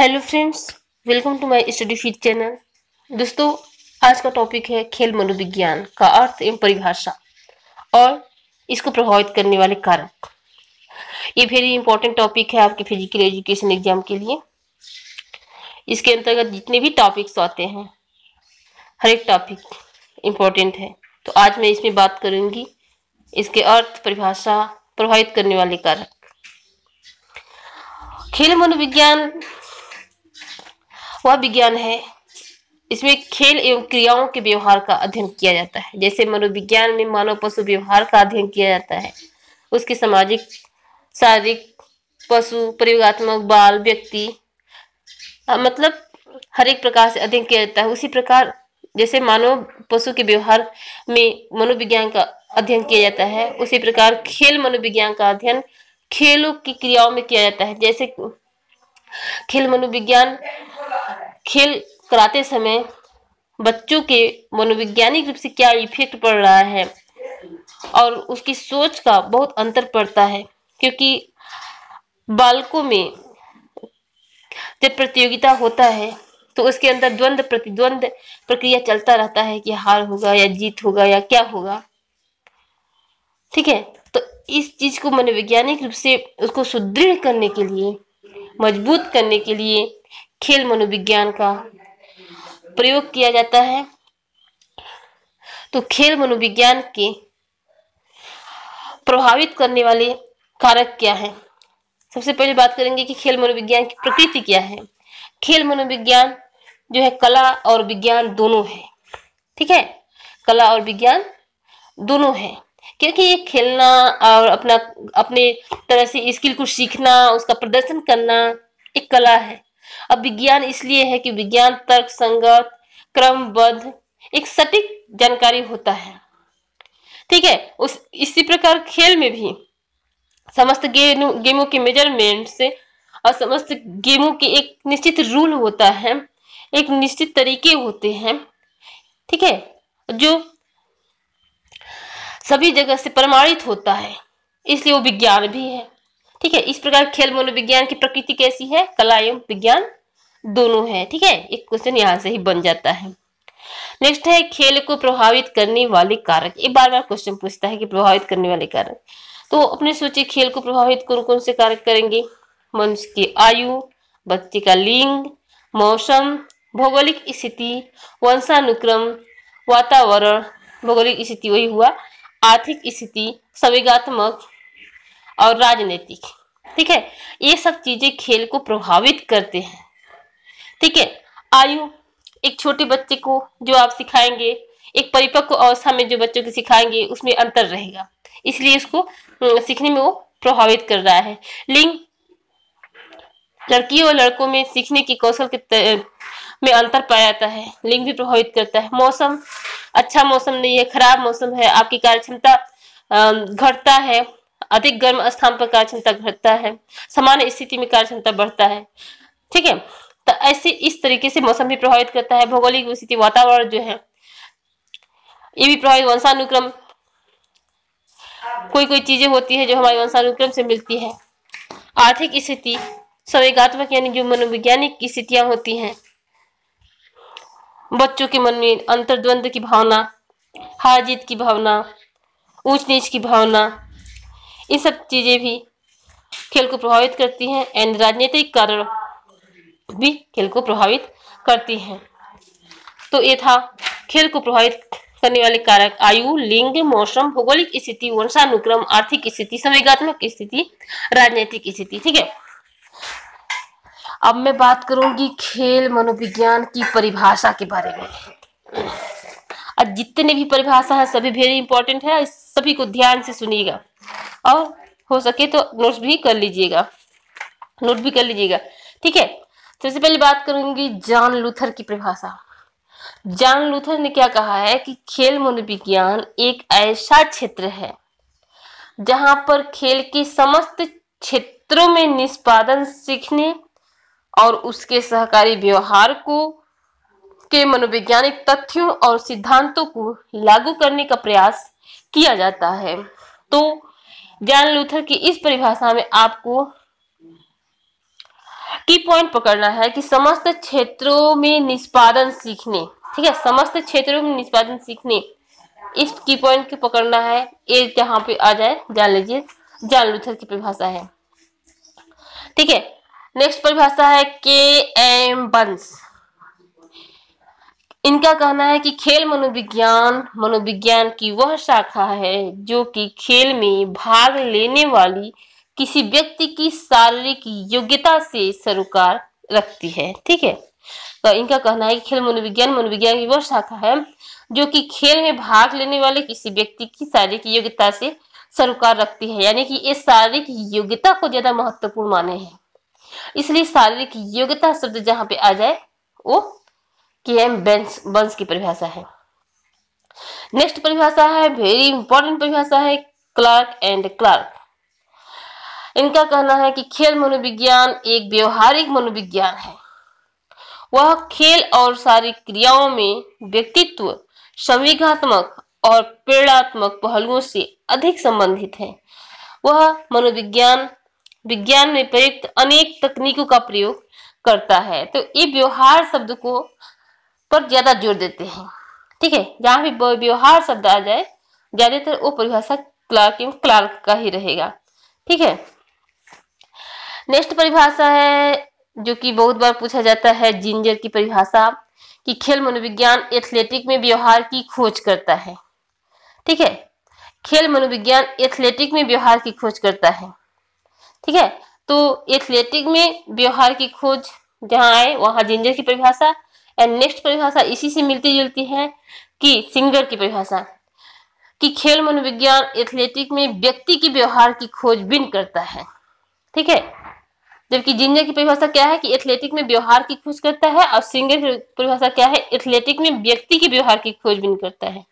hello friends welcome to my study feed channel दोस्तों आज का टॉपिक है खेल मनोविज्ञान का अर्थ एवं परिभाषा और इसको प्रभावित करने वाले कारक ये वेरी इंपॉर्टेंट टॉपिक है आपके फिजिकल एजुकेशन एग्जाम के लिए इसके अंतर्गत जितने भी टॉपिक्स आते हैं हर एक टॉपिक इम्पोर्टेंट है तो आज मैं इसमें बात करूँगी इसके अर्थ परिभाषा प्रभावित करने वाले कारक खेल मनोविज्ञान वह विज्ञान है इसमें खेल एवं क्रियाओं के व्यवहार का अध्ययन किया जाता है जैसे मनोविज्ञान में मानव पशु व्यवहार का अध्ययन किया जाता है उसके सामाजिक शारीरिक पशु प्रयोगात्मक बाल व्यक्ति मतलब हर एक प्रकार से अध्ययन किया जाता है उसी प्रकार जैसे मानव पशु के व्यवहार में मनोविज्ञान का अध्ययन किया जाता है उसी प्रकार खेल मनोविज्ञान का अध्ययन खेलों की क्रियाओं में किया जाता है जैसे खेल मनोविज्ञान खेल कराते समय बच्चों के मनोवैज्ञानिक रूप से क्या इफेक्ट पड़ रहा है और उसकी सोच का बहुत अंतर पड़ता है क्योंकि बालकों में जब प्रतियोगिता होता है तो उसके अंदर द्वंद्व प्रतिद्वंद प्रक्रिया चलता रहता है कि हार होगा या जीत होगा या क्या होगा ठीक है तो इस चीज को मनोवैज्ञानिक रूप से उसको सुदृढ़ करने के लिए मजबूत करने के लिए खेल मनोविज्ञान का प्रयोग किया जाता है तो खेल मनोविज्ञान के प्रभावित करने वाले कारक क्या है सबसे पहले बात करेंगे कि खेल मनोविज्ञान की प्रकृति क्या है खेल मनोविज्ञान जो है कला और विज्ञान दोनों है ठीक है कला और विज्ञान दोनों है क्योंकि ये खेलना और अपना अपने तरह से स्किल को सीखना उसका प्रदर्शन करना एक कला है अब विज्ञान इसलिए है कि विज्ञान तर्क संगत क्रमबद्ध एक सटीक जानकारी होता है ठीक है उस इसी प्रकार खेल में भी समस्त गेमों के मेजरमेंट से और समस्त गेमों के एक निश्चित रूल होता है एक निश्चित तरीके होते हैं ठीक है जो सभी जगह से प्रमाणित होता है इसलिए वो विज्ञान भी है ठीक है इस प्रकार खेल मनोविज्ञान की प्रकृति कैसी है कला एवं विज्ञान दोनों है ठीक है एक क्वेश्चन यहाँ से ही बन जाता है नेक्स्ट है खेल को प्रभावित करने वाले कारक ये बार बार क्वेश्चन पूछता है कि प्रभावित करने वाले कारक तो अपने सोचे खेल को प्रभावित कौन कौन से कारक करेंगे मनुष्य की आयु बच्चे का लिंग मौसम भौगोलिक स्थिति वंशानुक्रम वातावरण भौगोलिक स्थिति वही हुआ आर्थिक स्थिति संवेगात्मक और राजनीतिक ठीक है ये सब चीजें खेल को प्रभावित करते हैं ठीक है आयु एक छोटे बच्चे को जो आप सिखाएंगे एक परिपक्व अवस्था में जो बच्चों को सिखाएंगे उसमें अंतर रहेगा इसलिए इसको सीखने में वो प्रभावित कर रहा है लिंग लड़कियों और लड़कों में सीखने के कौशल के में अंतर पाया जाता है लिंग भी प्रभावित करता है मौसम अच्छा मौसम नहीं है खराब मौसम है आपकी कार्य क्षमता घटता है अधिक गर्म स्थान पर क्षमता घटता है सामान्य स्थिति में क्षमता बढ़ता है ठीक है तो ऐसे इस तरीके से मौसम भी प्रभावित करता है भौगोलिक स्थिति वातावरण जो है ये भी प्रभावित वंशानुक्रम कोई कोई चीजें होती है जो हमारे वंशानुक्रम से मिलती है आर्थिक स्थिति संवेगात्मक यानी जो मनोवैज्ञानिक स्थितियां होती हैं बच्चों के मन में अंतर्द्वंद की भावना हार जीत की भावना ऊंच नीच की भावना ये सब चीज़ें भी खेल को प्रभावित करती हैं एंड राजनीतिक कारण भी खेल को प्रभावित करती हैं तो ये था खेल को प्रभावित करने वाले कारक आयु लिंग मौसम भौगोलिक स्थिति वंशानुक्रम आर्थिक स्थिति संवेगात्मक स्थिति राजनीतिक स्थिति ठीक है अब मैं बात करूंगी खेल मनोविज्ञान की परिभाषा के बारे में जितने भी परिभाषा है सभी वेरी इंपॉर्टेंट है इस सभी को ध्यान से सुनिएगा और हो सके तो नोट्स भी कर लीजिएगा नोट भी कर लीजिएगा ठीक है सबसे तो पहले बात करूंगी जॉन लूथर की परिभाषा जॉन लूथर ने क्या कहा है कि खेल मनोविज्ञान एक ऐसा क्षेत्र है जहां पर खेल के समस्त क्षेत्रों में निष्पादन सीखने और उसके सहकारी व्यवहार को के मनोवैज्ञानिक तथ्यों और सिद्धांतों को लागू करने का प्रयास किया जाता है तो ज्ञान लूथर की इस परिभाषा में आपको की पॉइंट पकड़ना है कि समस्त क्षेत्रों में निष्पादन सीखने ठीक है समस्त क्षेत्रों में निष्पादन सीखने इस की पॉइंट को पकड़ना है ये यहाँ पे आ जाए जान लीजिए जान लूथर की परिभाषा है ठीक है नेक्स्ट परिभाषा है के एम बंस इनका कहना है कि खेल मनोविज्ञान मनोविज्ञान की वह शाखा है जो कि खेल में भाग लेने वाली किसी व्यक्ति की शारीरिक योग्यता से सरोकार रखती है ठीक है तो इनका कहना है कि खेल मनोविज्ञान मनोविज्ञान की वह शाखा है जो कि खेल में भाग लेने वाले किसी व्यक्ति की शारीरिक योग्यता से सरोकार रखती है यानी कि ये शारीरिक योग्यता को ज्यादा महत्वपूर्ण माने हैं इसलिए शारीरिक योग्यता शब्द जहाँ पे आ जाए वो की एम बेंस बंस की परिभाषा है नेक्स्ट परिभाषा है वेरी इंपॉर्टेंट परिभाषा है क्लार्क एंड क्लार्क इनका कहना है कि खेल मनोविज्ञान एक व्यवहारिक मनोविज्ञान है वह खेल और सारी क्रियाओं में व्यक्तित्व संविघात्मक और प्रेरणात्मक पहलुओं से अधिक संबंधित है वह मनोविज्ञान विज्ञान में प्रयुक्त अनेक तकनीकों का प्रयोग करता है तो ये व्यवहार शब्द को पर ज्यादा जोर देते हैं ठीक है जहाँ भी व्यवहार शब्द आ जाए ज्यादातर वो परिभाषा क्लार्क एवं क्लार्क का ही रहेगा ठीक है नेक्स्ट परिभाषा है जो कि बहुत बार पूछा जाता है जिंजर की परिभाषा कि खेल मनोविज्ञान एथलेटिक में व्यवहार की खोज करता है ठीक है खेल मनोविज्ञान एथलेटिक में व्यवहार की खोज करता है ठीक है तो एथलेटिक में व्यवहार की खोज जहां आए वहाँ जिंजर की परिभाषा एंड नेक्स्ट परिभाषा इसी से मिलती जुलती है कि सिंगर की परिभाषा कि खेल मनोविज्ञान एथलेटिक में व्यक्ति की व्यवहार की खोजबीन करता है ठीक है जबकि जिंजर की परिभाषा क्या है कि एथलेटिक में व्यवहार की खोज करता है और सिंगर की परिभाषा क्या है एथलेटिक में व्यक्ति की व्यवहार की खोजबीन करता है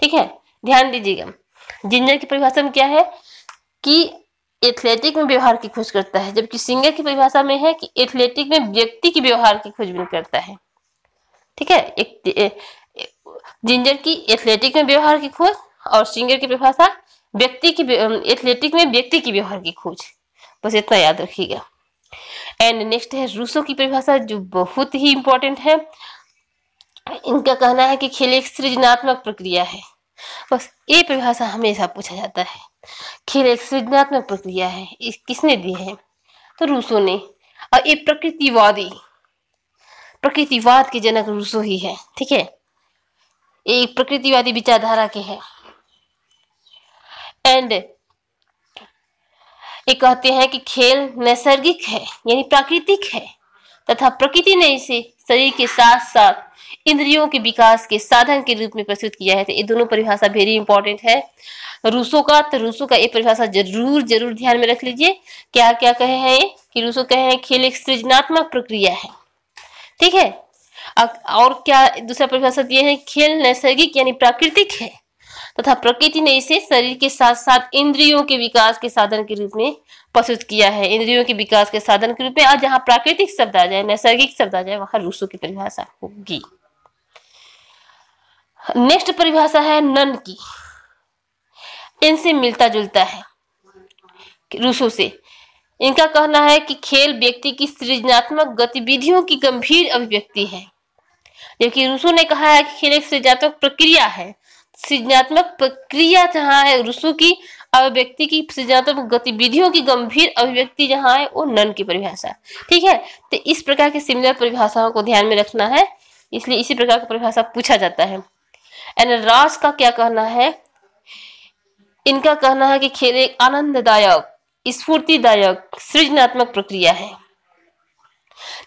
ठीक है ध्यान दीजिएगा जिंजर की परिभाषा में क्या है कि एथलेटिक में व्यवहार की खोज करता है जबकि सिंगर की परिभाषा में है कि एथलेटिक में व्यक्ति की व्यवहार की खोजबीन करता है ठीक है एक, जिंजर की एथलेटिक में व्यवहार की खोज और सिंगर की परिभाषा व्यक्ति की एथलेटिक में व्यक्ति की व्यवहार की खोज बस इतना याद रखिएगा एंड नेक्स्ट है रूसो की परिभाषा जो बहुत ही इंपॉर्टेंट है इनका कहना है कि खेल एक सृजनात्मक प्रक्रिया है बस ये परिभाषा हमेशा पूछा जाता है खेल एक सृजनात्मक प्रक्रिया है किसने दी है तो रूसो ने और ये प्रकृतिवादी प्रकृतिवाद के जनक रूसो ही है ठीक है एक प्रकृतिवादी विचारधारा के है एंड ये कहते हैं कि खेल नैसर्गिक है यानी प्राकृतिक है तथा प्रकृति ने इसे शरीर के साथ साथ इंद्रियों के विकास के साधन के रूप में प्रस्तुत किया है तो ये दोनों परिभाषा वेरी इंपॉर्टेंट है रूसो का तो रूसो का ये परिभाषा जरूर जरूर ध्यान में रख लीजिए क्या क्या कहे हैं कि रूसो कहे हैं खेल एक सृजनात्मक प्रक्रिया है ठीक है और क्या दूसरा परिभाषा ये है खेल नैसर्गिक यानी प्राकृतिक है तथा तो प्रकृति ने इसे शरीर के साथ साथ इंद्रियों के विकास के साधन के रूप में प्रस्तुत किया है इंद्रियों के विकास के साधन के रूप में और जहां प्राकृतिक शब्द आ जाए नैसर्गिक शब्द आ जाए वहां रूसो की परिभाषा होगी नेक्स्ट परिभाषा है नन की इनसे मिलता जुलता है रूसो से इनका कहना है कि खेल व्यक्ति की सृजनात्मक गतिविधियों की गंभीर अभिव्यक्ति है जबकि रूसो ने कहा है कि खेल एक सृजनात्मक प्रक्रिया है सृजनात्मक प्रक्रिया जहाँ है रूसो की अभिव्यक्ति की सृजनात्मक गतिविधियों की गंभीर अभिव्यक्ति जहाँ है वो नन की परिभाषा ठीक है तो इस प्रकार की सिमिलर परिभाषाओं को ध्यान में रखना है इसलिए इसी प्रकार की परिभाषा पूछा जाता है एंड राज का क्या कहना है इनका कहना है कि खेल एक आनंददायक स्फूर्तिदायक सृजनात्मक प्रक्रिया है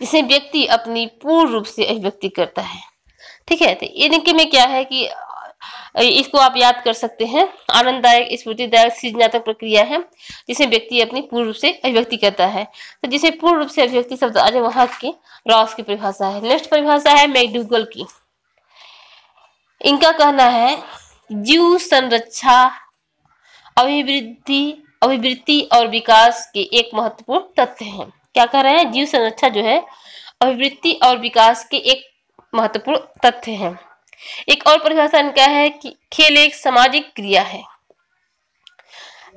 जिसे व्यक्ति अपनी पूर्ण रूप से अभिव्यक्ति करता है ठीक है तो इनके में क्या है कि इसको आप याद कर सकते हैं आनंददायक स्फूर्तिदायक सृजनात्मक प्रक्रिया है जिसे व्यक्ति अपनी पूर्ण रूप से अभिव्यक्ति करता है तो जिसे पूर्ण रूप से अभिव्यक्ति शब्द आज वहां की रॉस की परिभाषा है नेक्स्ट परिभाषा है मैकडूगल की इनका कहना है जीव संरक्षा अभिवृद्धि अभिवृत्ति और विकास के एक महत्वपूर्ण तथ्य हैं क्या कह रहे हैं जीव संरक्षा जो है अभिवृत्ति और विकास के एक महत्वपूर्ण तथ्य है एक और परिभाषा इनका है कि खेल एक सामाजिक क्रिया है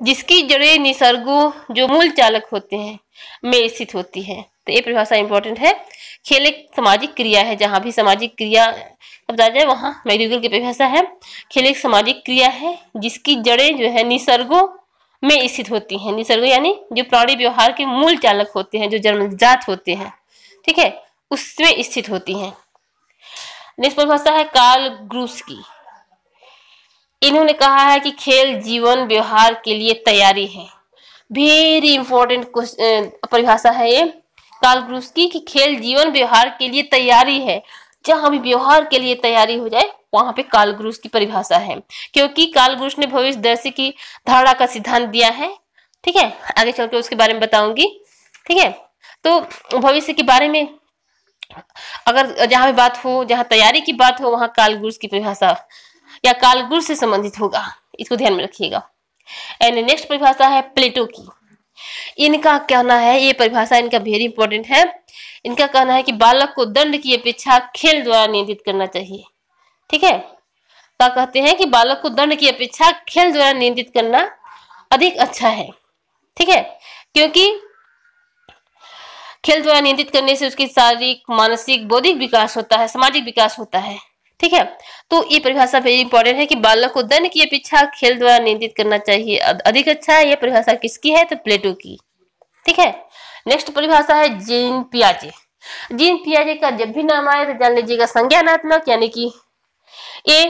जिसकी जड़ें निसर्गो जो मूल चालक होते हैं में स्थित होती है तो ये परिभाषा इंपॉर्टेंट है खेल एक सामाजिक क्रिया है जहां भी सामाजिक क्रिया शब्द जाए वहां मेडिकल की परिभाषा है खेल एक सामाजिक क्रिया है जिसकी जड़ें जो है निसर्गों में स्थित होती हैं निसर्ग यानी जो प्राणी व्यवहार के मूल चालक होते हैं जो जन्म जात होते हैं ठीक है उसमें स्थित होती हैं नेक्स्ट परिभाषा है काल ग्रूस की इन्होंने कहा है कि खेल जीवन व्यवहार के लिए तैयारी है वेरी इंपॉर्टेंट परिभाषा है ये काल ग्रूस की कि खेल जीवन व्यवहार के लिए तैयारी है जहां भी व्यवहार के लिए तैयारी हो जाए वहां पे कालगुरुष की परिभाषा है क्योंकि कालगुरुष ने भविष्य दर्शी की धारणा का सिद्धांत दिया है ठीक है आगे चल के उसके बारे में बताऊंगी ठीक है तो भविष्य के बारे में अगर जहां भी बात हो जहां तैयारी की बात हो वहां कालगुरुष की परिभाषा या कालगुरु से संबंधित होगा इसको ध्यान में रखिएगा एंड नेक्स्ट परिभाषा है प्लेटो की इनका कहना है ये परिभाषा इनका वेरी इंपॉर्टेंट है इनका कहना है कि बालक को दंड की अपेक्षा खेल द्वारा नियंत्रित करना चाहिए ठीक है क्या तो कहते हैं कि बालक को दंड की अपेक्षा खेल द्वारा नियंत्रित करना अधिक अच्छा है ठीक है क्योंकि खेल द्वारा नियंत्रित करने से उसकी शारीरिक मानसिक बौद्धिक विकास होता है सामाजिक विकास होता है ठीक है तो ये परिभाषा वेरी इंपॉर्टेंट है कि बालक को दंड की अपेक्षा खेल द्वारा नियंत्रित करना चाहिए अधिक अच्छा है यह परिभाषा किसकी है तो प्लेटो की ठीक है नेक्स्ट परिभाषा है जीन पियाजे जीन पियाजे का जब भी नाम आए तो जान लीजिएगा संज्ञानात्मक यानी कि ए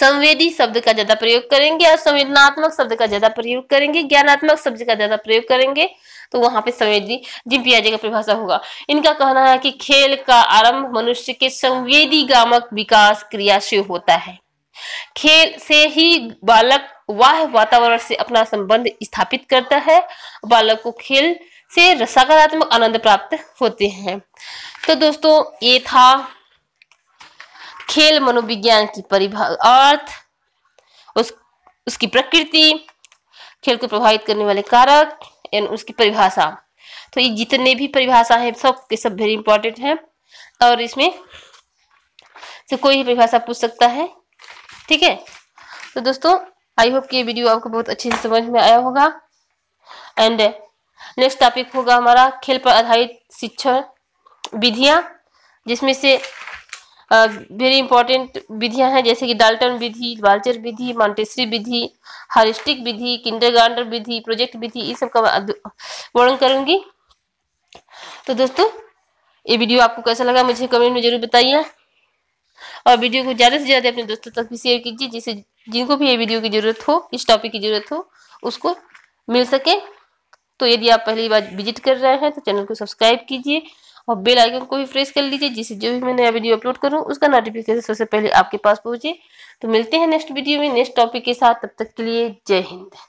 संवेदी शब्द का ज्यादा प्रयोग करेंगे और संवेदनात्मक शब्द का ज्यादा प्रयोग करेंगे ज्ञानात्मक शब्द का ज्यादा प्रयोग करेंगे तो वहां पे संवेदी जिम्पियाजे का परिभाषा होगा इनका कहना है कि खेल का आरंभ मनुष्य के संवेदी गामक विकास क्रिया से होता है खेल से ही बालक वह वातावरण से अपना संबंध स्थापित करता है बालक को खेल से सकारात्मक आनंद प्राप्त होते हैं तो दोस्तों ये था खेल मनोविज्ञान की परिभा अर्थ उस उसकी प्रकृति खेल को प्रभावित करने वाले कारक एंड उसकी परिभाषा तो ये जितने भी परिभाषा है सब के सब वेरी इंपॉर्टेंट है और इसमें से कोई भी परिभाषा पूछ सकता है ठीक है तो दोस्तों आई होप कि ये वीडियो आपको बहुत अच्छे से समझ में आया होगा एंड नेक्स्ट टॉपिक होगा हमारा खेल पर आधारित शिक्षण विधियां जिसमें से वेरी इंपॉर्टेंट विधियां हैं जैसे कि डाल्टन विधि वाल्चर विधि मॉन्टेसरी विधि हरिस्टिक विधि किंडरगार्डन विधि प्रोजेक्ट विधि ये सब का वर्णन करूंगी तो दोस्तों ये वीडियो आपको कैसा लगा मुझे कमेंट में जरूर बताइए और वीडियो को ज़्यादा से ज़्यादा अपने दोस्तों तक भी शेयर कीजिए जिसे जिनको भी ये वीडियो की ज़रूरत हो इस टॉपिक की ज़रूरत हो उसको मिल सके तो यदि आप पहली बार विजिट कर रहे हैं तो चैनल को सब्सक्राइब कीजिए और बेल आइकन को भी प्रेस कर लीजिए जिससे जो भी मैं नया वीडियो अपलोड करूँ उसका नोटिफिकेशन सबसे पहले आपके पास पहुँचे तो मिलते हैं नेक्स्ट वीडियो में नेक्स्ट टॉपिक के साथ तब तक के लिए जय हिंद